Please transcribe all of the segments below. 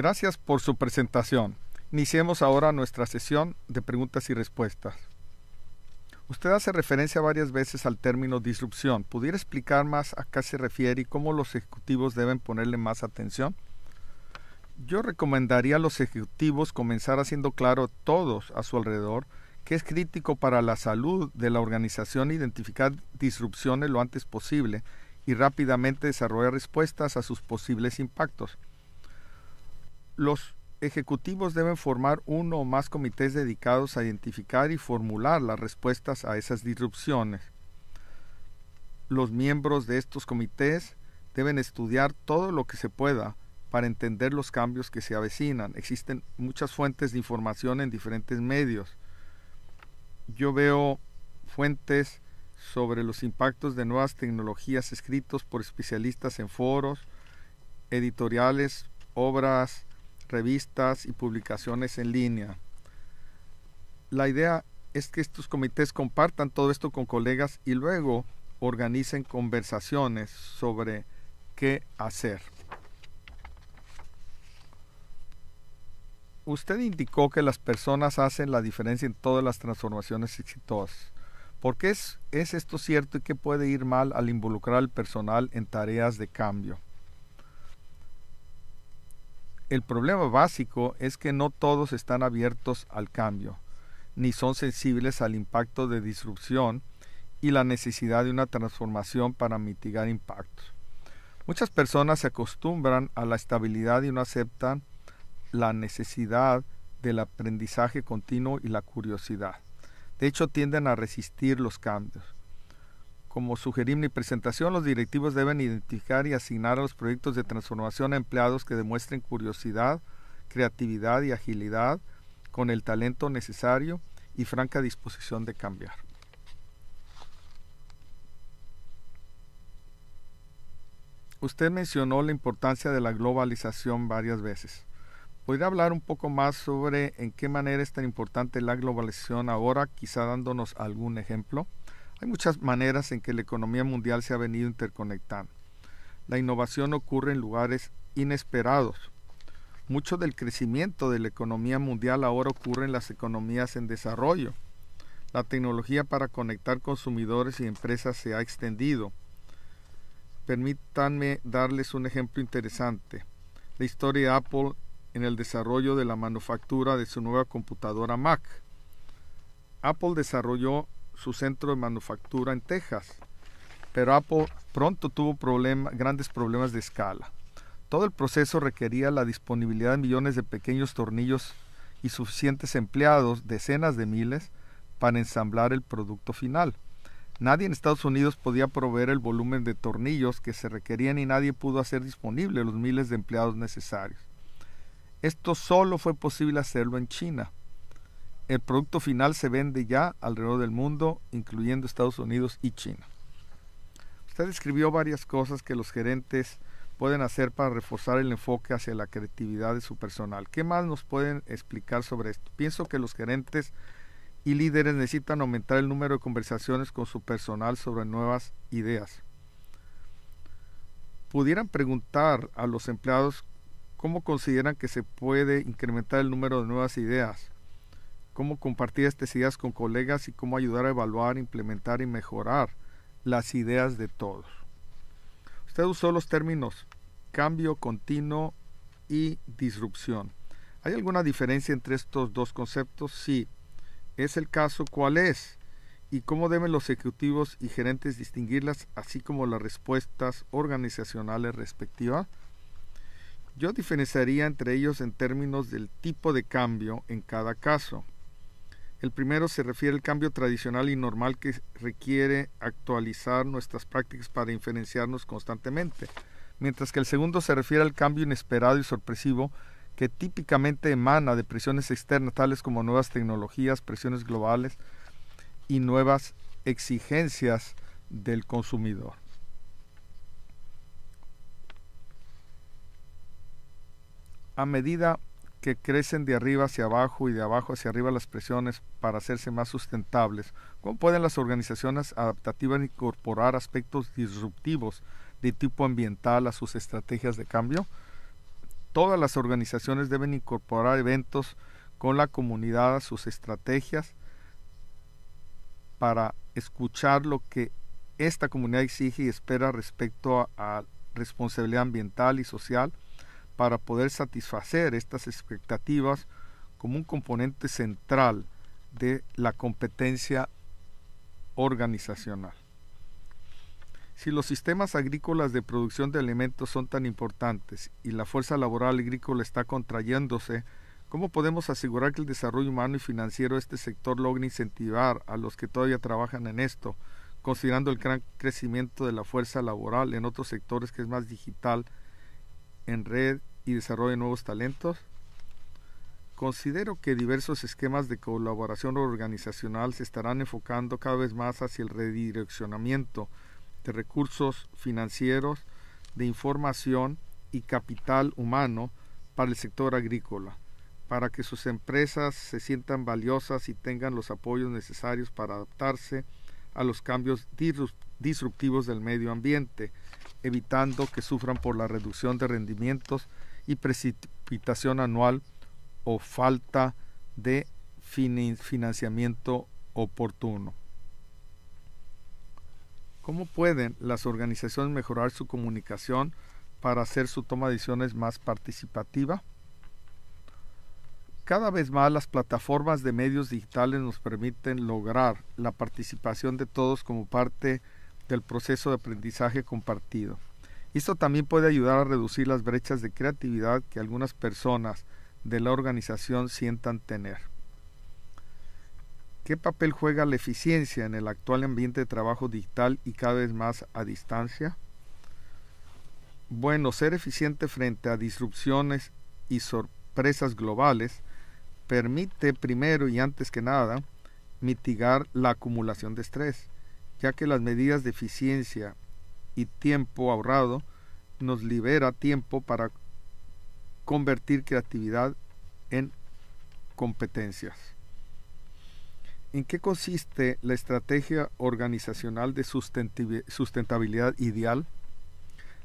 Gracias por su presentación. Iniciemos ahora nuestra sesión de preguntas y respuestas. Usted hace referencia varias veces al término disrupción. ¿Pudiera explicar más a qué se refiere y cómo los ejecutivos deben ponerle más atención? Yo recomendaría a los ejecutivos comenzar haciendo claro a todos a su alrededor que es crítico para la salud de la organización identificar disrupciones lo antes posible y rápidamente desarrollar respuestas a sus posibles impactos los ejecutivos deben formar uno o más comités dedicados a identificar y formular las respuestas a esas disrupciones. Los miembros de estos comités deben estudiar todo lo que se pueda para entender los cambios que se avecinan. Existen muchas fuentes de información en diferentes medios. Yo veo fuentes sobre los impactos de nuevas tecnologías escritos por especialistas en foros, editoriales, obras revistas y publicaciones en línea. La idea es que estos comités compartan todo esto con colegas y luego organicen conversaciones sobre qué hacer. Usted indicó que las personas hacen la diferencia en todas las transformaciones exitosas. ¿Por qué es, esto cierto y qué puede ir mal al involucrar al personal en tareas de cambio? el problema básico es que no todos están abiertos al cambio, ni son sensibles al impacto de disrupción y la necesidad de una transformación para mitigar impactos. Muchas personas se acostumbran a la estabilidad y no aceptan la necesidad del aprendizaje continuo y la curiosidad. De hecho, tienden a resistir los cambios. Como sugerí en mi presentación, los directivos deben identificar y asignar a los proyectos de transformación a empleados que demuestren curiosidad, creatividad y agilidad con el talento necesario y franca disposición de cambiar. Usted mencionó la importancia de la globalización varias veces. ¿Podría hablar un poco más sobre en qué manera es tan importante la globalización ahora, quizá dándonos algún ejemplo? Hay muchas maneras en que la economía mundial se ha venido interconectando. La innovación ocurre en lugares inesperados. Mucho del crecimiento de la economía mundial ahora ocurre en las economías en desarrollo. La tecnología para conectar consumidores y empresas se ha extendido. Permítanme darles un ejemplo interesante. La historia de Apple en el desarrollo de la manufactura de su nueva computadora Mac. Apple desarrolló su centro de manufactura en Texas, pero Apple pronto tuvo grandes problemas de escala. Todo el proceso requería la disponibilidad de millones de pequeños tornillos y suficientes empleados, decenas de miles, para ensamblar el producto final. Nadie en Estados Unidos podía proveer el volumen de tornillos que se requerían y nadie pudo hacer disponible los miles de empleados necesarios. Esto solo fue posible hacerlo en China. El producto final se vende ya alrededor del mundo, incluyendo Estados Unidos y China. Usted describió varias cosas que los gerentes pueden hacer para reforzar el enfoque hacia la creatividad de su personal. ¿Qué más nos pueden explicar sobre esto? Pienso que los gerentes y líderes necesitan aumentar el número de conversaciones con su personal sobre nuevas ideas. Pudieran preguntar a los empleados cómo consideran que se puede incrementar el número de nuevas ideas cómo compartir estas ideas con colegas y cómo ayudar a evaluar, implementar y mejorar las ideas de todos. Usted usó los términos cambio continuo y disrupción. ¿Hay alguna diferencia entre estos dos conceptos? Sí. ¿Es el caso cuál es? ¿Y cómo deben los ejecutivos y gerentes distinguirlas, así como las respuestas organizacionales respectivas? Yo diferenciaría entre ellos en términos del tipo de cambio en cada caso. El primero se refiere al cambio tradicional y normal que requiere actualizar nuestras prácticas para diferenciarnos constantemente, mientras que el segundo se refiere al cambio inesperado y sorpresivo que típicamente emana de presiones externas tales como nuevas tecnologías, presiones globales y nuevas exigencias del consumidor. A medida que crecen de arriba hacia abajo y de abajo hacia arriba las presiones para hacerse más sustentables? ¿Cómo pueden las organizaciones adaptativas incorporar aspectos disruptivos de tipo ambiental a sus estrategias de cambio? Todas las organizaciones deben incorporar eventos con la comunidad a sus estrategias para escuchar lo que esta comunidad exige y espera respecto a, responsabilidad ambiental y social para poder satisfacer estas expectativas como un componente central de la competencia organizacional. Si los sistemas agrícolas de producción de alimentos son tan importantes y la fuerza laboral agrícola está contrayéndose, ¿cómo podemos asegurar que el desarrollo humano y financiero de este sector logre incentivar a los que todavía trabajan en esto, considerando el gran crecimiento de la fuerza laboral en otros sectores que es más digital, en red y desarrollo nuevos talentos. Considero que diversos esquemas de colaboración organizacional se estarán enfocando cada vez más hacia el redireccionamiento de recursos financieros, de información y capital humano para el sector agrícola, para que sus empresas se sientan valiosas y tengan los apoyos necesarios para adaptarse a los cambios disruptivos del medio ambiente, evitando que sufran por la reducción de rendimientos y precipitación anual o falta de financiamiento oportuno. ¿Cómo pueden las organizaciones mejorar su comunicación para hacer su toma de decisiones más participativa? Cada vez más las plataformas de medios digitales nos permiten lograr la participación de todos como parte del proceso de aprendizaje compartido. Esto también puede ayudar a reducir las brechas de creatividad que algunas personas de la organización sientan tener. ¿Qué papel juega la eficiencia en el actual ambiente de trabajo digital y cada vez más a distancia? Bueno, ser eficiente frente a disrupciones y sorpresas globales permite primero y antes que nada mitigar la acumulación de estrés, ya que las medidas de eficiencia tiempo ahorrado nos libera tiempo para convertir creatividad en competencias. ¿En qué consiste la estrategia organizacional de sustentabilidad ideal?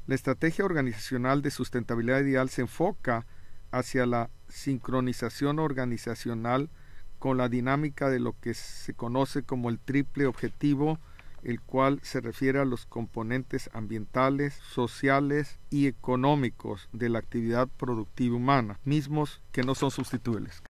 La estrategia organizacional de sustentabilidad ideal se enfoca hacia la sincronización organizacional con la dinámica de lo que se conoce como el triple objetivo el cual se refiere a los componentes ambientales, sociales y económicos de la actividad productiva humana, mismos que no son sustituibles.